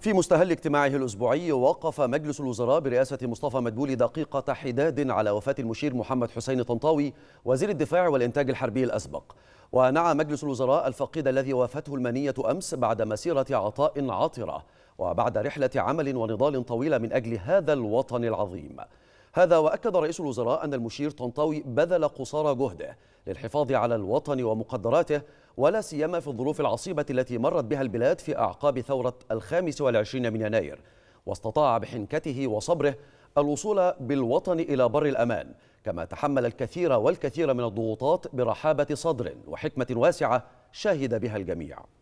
في مستهل اجتماعه الأسبوعي وقف مجلس الوزراء برئاسة مصطفى مدبولي دقيقة حداد على وفاة المشير محمد حسين طنطاوي وزير الدفاع والإنتاج الحربي الأسبق ونعى مجلس الوزراء الفقيد الذي وافته المنية أمس بعد مسيرة عطاء عاطرة وبعد رحلة عمل ونضال طويلة من أجل هذا الوطن العظيم هذا وأكد رئيس الوزراء أن المشير طنطاوي بذل قصارى جهده للحفاظ على الوطن ومقدراته ولا سيما في الظروف العصيبة التي مرت بها البلاد في أعقاب ثورة الخامس والعشرين من يناير واستطاع بحنكته وصبره الوصول بالوطن إلى بر الأمان كما تحمل الكثير والكثير من الضغوطات برحابة صدر وحكمة واسعة شهد بها الجميع